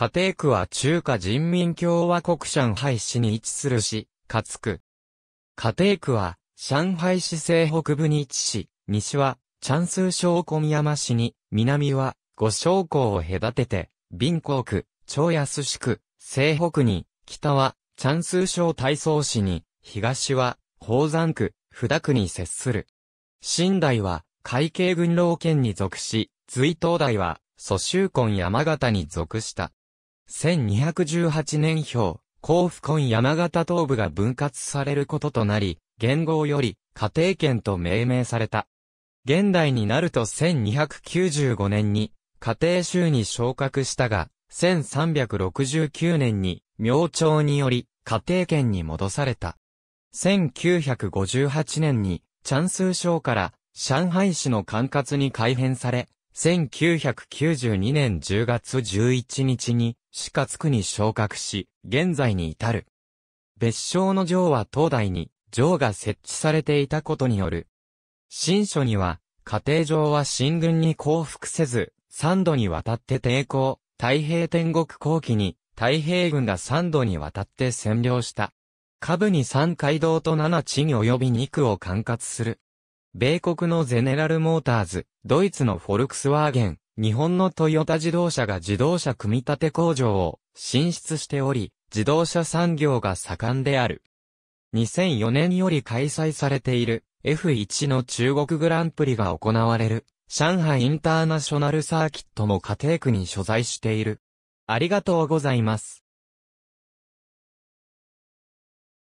家庭区は中華人民共和国上海市に位置する市、つ区。家庭区は、上海市西北部に位置し、西は、チャンス省小宮山市に、南は、五省港を隔てて、貧港区、長安市区、西北に、北は、チャンス省大宗市に、東は、宝山区、札田区に接する。新台は、海警軍老県に属し、随東台は、蘇州根山形に属した。1218年表、甲府根山形東部が分割されることとなり、元号より、家庭圏と命名された。現代になると1295年に、家庭州に昇格したが、1369年に、明朝により、家庭圏に戻された。1958年に、チャンスー省から、上海市の管轄に改編され、1992年10月11日に、死活区に昇格し、現在に至る。別称の城は東大に、城が設置されていたことによる。新書には、家庭城は新軍に降伏せず、三度にわたって抵抗、太平天国後期に、太平軍が三度にわたって占領した。下部に三街道と七地に及び二区を管轄する。米国のゼネラルモーターズ、ドイツのフォルクスワーゲン、日本のトヨタ自動車が自動車組み立て工場を進出しており、自動車産業が盛んである。2004年より開催されている F1 の中国グランプリが行われる上海インターナショナルサーキットも家庭区に所在している。ありがとうございます。